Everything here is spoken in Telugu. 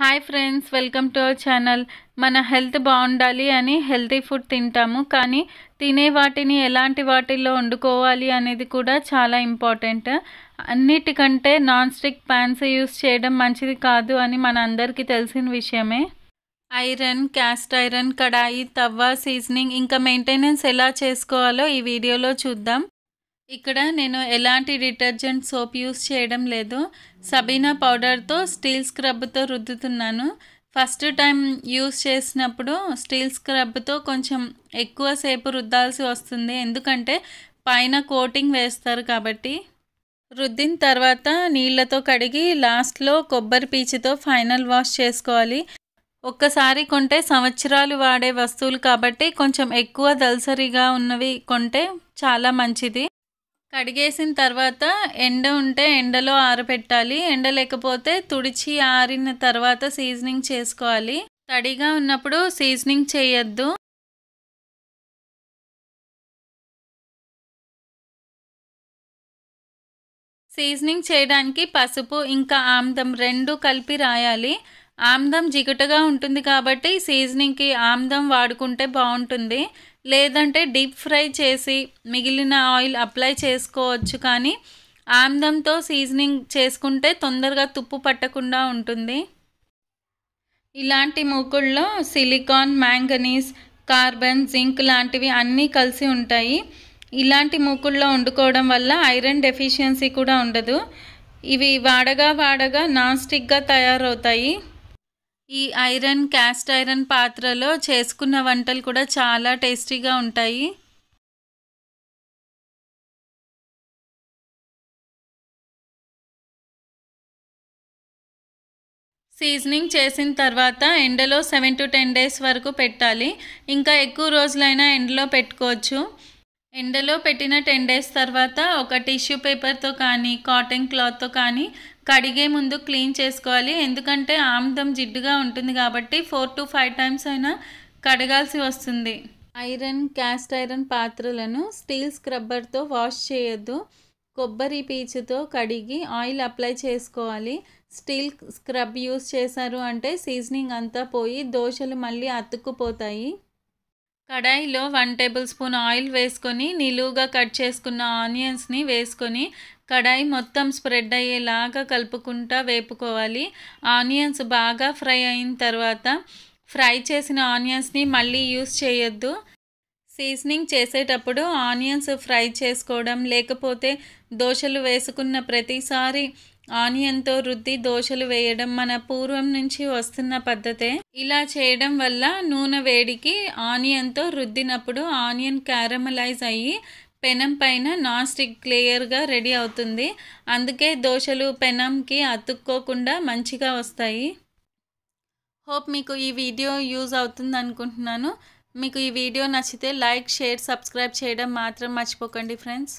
hi friends welcome to our channel మన హెల్త్ బాగుండాలి అని హెల్తీ ఫుడ్ తింటాము కానీ తినే వాటిని ఎలాంటి వాటిల్లో వండుకోవాలి అనేది కూడా చాలా ఇంపార్టెంట్ అన్నిటికంటే నాన్ స్టిక్ ప్యాన్స్ యూస్ చేయడం మంచిది కాదు అని మన అందరికీ తెలిసిన విషయమే ఐరన్ క్యాస్ట్ ఐరన్ కడాయి తవ్వ సీజనింగ్ ఇంకా మెయింటెనెన్స్ ఎలా చేసుకోవాలో ఈ వీడియోలో చూద్దాం ఇక్కడ నేను ఎలాంటి డిటర్జెంట్ సోప్ యూస్ చేయడం లేదు సబీనా పౌడర్తో స్టీల్ స్క్రబ్తో రుద్దుతున్నాను ఫస్ట్ టైం యూస్ చేసినప్పుడు స్టీల్ స్క్రబ్తో కొంచెం ఎక్కువసేపు రుద్దాల్సి వస్తుంది ఎందుకంటే పైన కోటింగ్ వేస్తారు కాబట్టి రుద్దిన తర్వాత నీళ్ళతో కడిగి లాస్ట్లో కొబ్బరి పీచుతో ఫైనల్ వాష్ చేసుకోవాలి ఒక్కసారి కొంటే సంవత్సరాలు వాడే వస్తువులు కాబట్టి కొంచెం ఎక్కువ దల్సరిగా ఉన్నవి కొంటే చాలా మంచిది కడిగేసిన తర్వాత ఎండ ఉంటే ఎండలో ఆరబెట్టాలి ఎండ లేకపోతే తుడిచి ఆరిన తర్వాత సీజనింగ్ చేసుకోవాలి తడిగా ఉన్నప్పుడు సీజనింగ్ చేయొద్దు సీజనింగ్ చేయడానికి పసుపు ఇంకా ఆమ్దం రెండు కలిపి రాయాలి ఆమ్దం జిగుటగా ఉంటుంది కాబట్టి సీజనింగ్కి ఆమ్దం వాడుకుంటే బాగుంటుంది లేదంటే డీప్ ఫ్రై చేసి మిగిలిన ఆయిల్ అప్లై చేసుకోవచ్చు కానీ ఆమ్దంతో సీజనింగ్ చేసుకుంటే తొందరగా తుప్పు పట్టకుండా ఉంటుంది ఇలాంటి మూకుల్లో సిలికాన్ మ్యాంగనీస్ కార్బన్ జింక్ లాంటివి అన్నీ కలిసి ఉంటాయి ఇలాంటి మూకుల్లో వండుకోవడం వల్ల ఐరన్ డెఫిషియన్సీ కూడా ఉండదు ఇవి వాడగా వాడగా నాన్ స్టిక్గా తయారవుతాయి ఈ ఐరన్ క్యాస్ట్ ఐరన్ పాత్రలో చేసుకున్న వంటలు కూడా చాలా టేస్టీగా ఉంటాయి సీజనింగ్ చేసిన తర్వాత ఎండలో సెవెన్ టు టెన్ డేస్ వరకు పెట్టాలి ఇంకా ఎక్కువ రోజులైనా ఎండలో పెట్టుకోవచ్చు ఎండలో పెట్టిన టెన్ డేస్ తర్వాత ఒక టిష్యూ పేపర్తో కానీ కాటన్ క్లాత్తో కానీ కడిగే ముందు క్లీన్ చేసుకోవాలి ఎందుకంటే ఆముదం జిడ్డుగా ఉంటుంది కాబట్టి ఫోర్ టు ఫైవ్ టైమ్స్ అయినా కడగాల్సి వస్తుంది ఐరన్ క్యాస్ట్ ఐరన్ పాత్రలను స్టీల్ స్క్రబ్బర్తో వాష్ చేయొద్దు కొబ్బరి పీచుతో కడిగి ఆయిల్ అప్లై చేసుకోవాలి స్టీల్ స్క్రబ్ యూస్ చేశారు అంటే సీజనింగ్ అంతా పోయి దోశలు మళ్ళీ అతుక్కుపోతాయి కడాయిలో వన్ టేబుల్ స్పూన్ ఆయిల్ వేసుకొని నిలువుగా కట్ చేసుకున్న ఆనియన్స్ని వేసుకొని కడాయి మొత్తం స్ప్రెడ్ అయ్యేలాగా కలుపుకుంటా వేపుకోవాలి ఆనియన్స్ బాగా ఫ్రై అయిన తర్వాత ఫ్రై చేసిన ఆనియన్స్ని మళ్ళీ యూస్ చేయొద్దు సీజనింగ్ చేసేటప్పుడు ఆనియన్స్ ఫ్రై చేసుకోవడం లేకపోతే దోశలు వేసుకున్న ప్రతిసారి ఆనియన్తో రుద్ది దోశలు వేయడం మన పూర్వం నుంచి వస్తున్న పద్ధతే ఇలా చేయడం వల్ల నూనె వేడికి ఆనియన్తో రుద్దినప్పుడు ఆనియన్ క్యారమలైజ్ అయ్యి పెనం పైన నాన్ స్టిక్ క్లియర్గా రెడీ అవుతుంది అందుకే దోశలు పెనంకి అతుక్కోకుండా మంచిగా వస్తాయి హోప్ మీకు ఈ వీడియో యూజ్ అవుతుంది అనుకుంటున్నాను మీకు ఈ వీడియో నచ్చితే లైక్ షేర్ సబ్స్క్రైబ్ చేయడం మాత్రం మర్చిపోకండి ఫ్రెండ్స్